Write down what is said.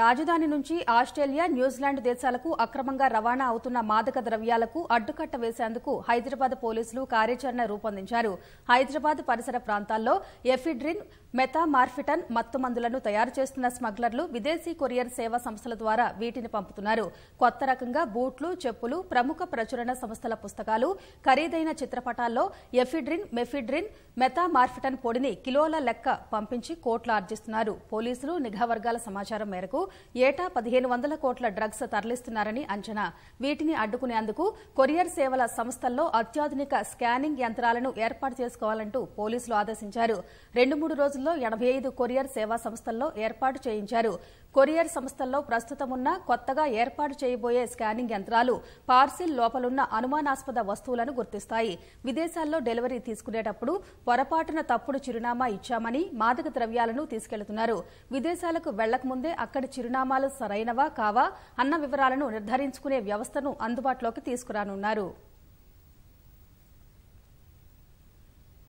రాజధాని నుంచి Australia New Zealand దేశాలకు అక్రమంగా రవాణా అవుతున్న మాదక ద్రవ్యాలకు అడ్డుకట్ట వేసేందుకు హైదరాబాద్ పోలీసులు కార్యాచరణ రూపొందించారు హైదరాబాద్ పరిసర ప్రాంతాల్లో ఎఫిడ్రిన్ మెథామార్ఫిటన్ మందులను తయారు చేస్తున్న స్మగ్లర్లు విదేశీ కొరియర్ సేవా సంస్థల ద్వారా వీటిని పంపుతున్నారు కొత్త రకంగా బూట్లు చెప్పులు ప్రముఖ ప్రచురణ సంస్థల పుస్తకాలు ఖరీదైన చిత్రపటాల్లో ఎఫిడ్రిన్ మెఫిడ్రిన్ మెథామార్ఫిటన్ పొడిని కిలోల లెక్క పంపించి కోట్లు ఆర్జిస్తున్నారు పోలీసులు నిఘా వర్గాల సమాచారం మేరకు మార్కెట్కు ఏటా పదిహేను వందల కోట్ల డ్రగ్స్ తరలిస్తున్నారని అంచనా వీటిని అడ్డుకునేందుకు కొరియర్ సేవల సంస్థల్లో అత్యాధునిక స్కానింగ్ యంత్రాలను ఏర్పాటు చేసుకోవాలంటూ పోలీసులు ఆదేశించారు రెండు మూడు రోజుల్లో ఎనభై ఐదు కొరియర్ సేవా సంస్థల్లో ఏర్పాటు చేయించారు కొరియర్ సంస్థల్లో ప్రస్తుతమున్న కొత్తగా ఏర్పాటు చేయబోయే స్కానింగ్ యంత్రాలు పార్సిల్ లోపలున్న అనుమానాస్పద వస్తువులను గుర్తిస్తాయి విదేశాల్లో డెలివరీ తీసుకునేటప్పుడు పొరపాటున తప్పుడు చిరునామా ఇచ్చామని మాదక ద్రవ్యాలను తీసుకెళ్తున్నారు విదేశాలకు వెళ్లకముందే అక్కడి ఇక్కడ చిరునామాలు సరైనవా కావా అన్న వివరాలను నిర్ధారించుకునే వ్యవస్థను అందుబాటులోకి తీసుకురానున్నారు